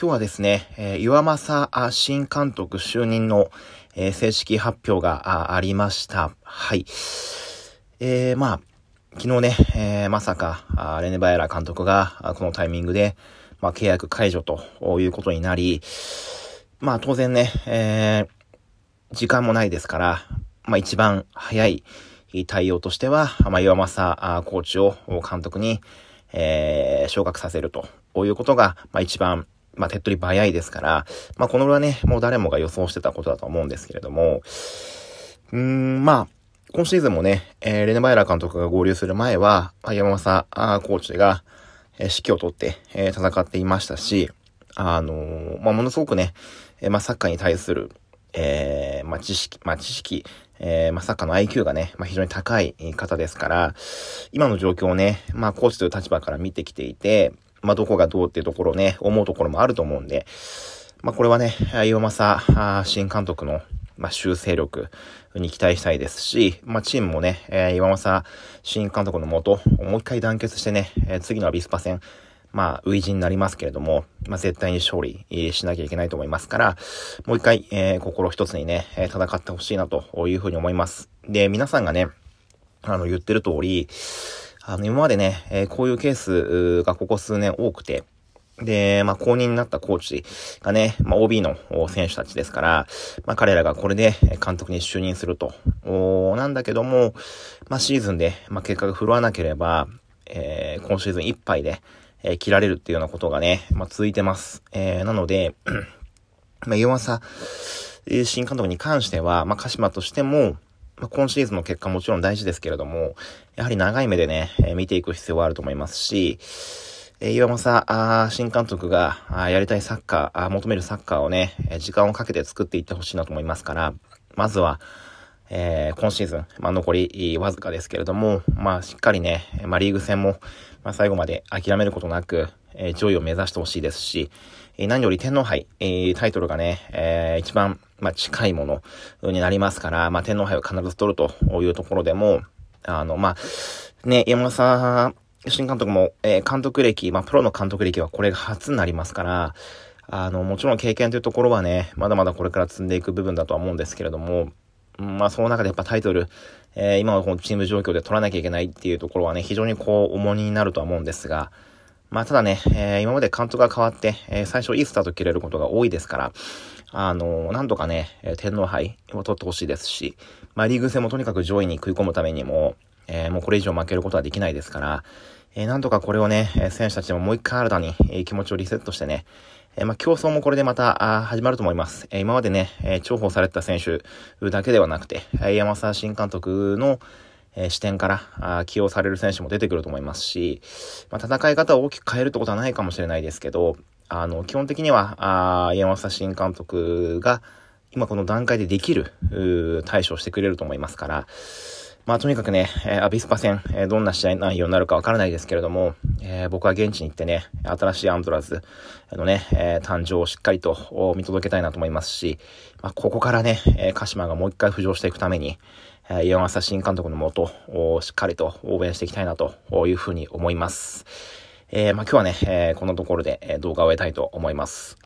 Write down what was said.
今日はですね、えー、岩政新監督就任の、えー、正式発表がありました。はい。えー、まあ、昨日ね、えー、まさか、レネバエラ監督が、このタイミングで、まあ、契約解除ということになり、まあ、当然ね、えー、時間もないですから、まあ、一番早い対応としては、まあ、岩政コーチを監督に、えー、昇格させるということが、まあ、一番まあ、手っ取り早いですから、まあ、この裏ね、もう誰もが予想してたことだと思うんですけれども、うーん、まあ、今シーズンもね、えー、レネバイラ監督が合流する前は、山正コーチが、えー、指揮を取って、えー、戦っていましたし、あのー、まあ、ものすごくね、えまあ、サッカーに対する、えまあ、知識、まあ、知識、えまあ、サッカーの IQ がね、まあ、非常に高い方ですから、今の状況をね、まあ、コーチという立場から見てきていて、まあ、どこがどうってところね、思うところもあると思うんで、まあ、これはね、岩政新監督の、まあ、修正力に期待したいですし、まあ、チームもね、えー、岩政新監督のもと、もう一回団結してね、えー、次のアビスパ戦、まあ、初陣になりますけれども、まあ、絶対に勝利しなきゃいけないと思いますから、もう一回、えー、心一つにね、戦ってほしいなというふうに思います。で、皆さんがね、あの、言ってる通り、あの、今までね、えー、こういうケースがここ数年多くて、で、まあ、公認になったコーチがね、まあ、OB の選手たちですから、まあ、彼らがこれで監督に就任すると。なんだけども、まあ、シーズンで、まあ、結果が振るわなければ、えー、今シーズンいっぱいで、えー、切られるっていうようなことがね、まあ、続いてます。えー、なので、まあ、岩さ、新監督に関しては、まあ、鹿島としても、まあ、今シーズンの結果もちろん大事ですけれども、やはり長い目でね、えー、見ていく必要はあると思いますし、えー、岩政新監督があやりたいサッカーあ、求めるサッカーをね、時間をかけて作っていってほしいなと思いますから、まずは、えー、今シーズン、まあ、残りわずかですけれども、まあ、しっかりね、まあ、リーグ戦も、まあ、最後まで諦めることなく、え上位を目指してほしいですし、え何より天皇杯、えタイトルがね、えー、一番、まあ、近いものになりますから、まあ、天皇杯を必ず取るというところでも、あの、まあ、ね、山田さん、新監督も、えー、監督歴、まあ、プロの監督歴はこれが初になりますから、あの、もちろん経験というところはね、まだまだこれから積んでいく部分だとは思うんですけれども、まあ、その中でやっぱタイトル、えー、今のこのチーム状況で取らなきゃいけないっていうところはね、非常にこう、重荷になるとは思うんですが、まあただね、えー、今まで監督が変わって、えー、最初いいスタート切れることが多いですから、あのー、なんとかね、天皇杯を取ってほしいですし、まあリーグ戦もとにかく上位に食い込むためにも、えー、もうこれ以上負けることはできないですから、えー、なんとかこれをね、選手たちももう一回新たに、え気持ちをリセットしてね、えまあ、競争もこれでまた始まると思います。え今までね、え重宝されてた選手だけではなくて、山沢新監督の、え視点から起用される選手も出てくると思いますし、まあ、戦い方を大きく変えるってことはないかもしれないですけど、あの、基本的には、あ山下新監督が、今この段階でできる、対処をしてくれると思いますから、まあ、とにかくね、えアビスパ戦、えどんな試合内容になるかわからないですけれども、えー、僕は現地に行ってね、新しいアントラーズのね、えー、誕生をしっかりと見届けたいなと思いますし、まあ、ここからね、え鹿島がもう一回浮上していくために、岩政新監督のもと、しっかりと応援していきたいなというふうに思います。えー、まあ、今日はね、えー、このところで動画を終えたいと思います。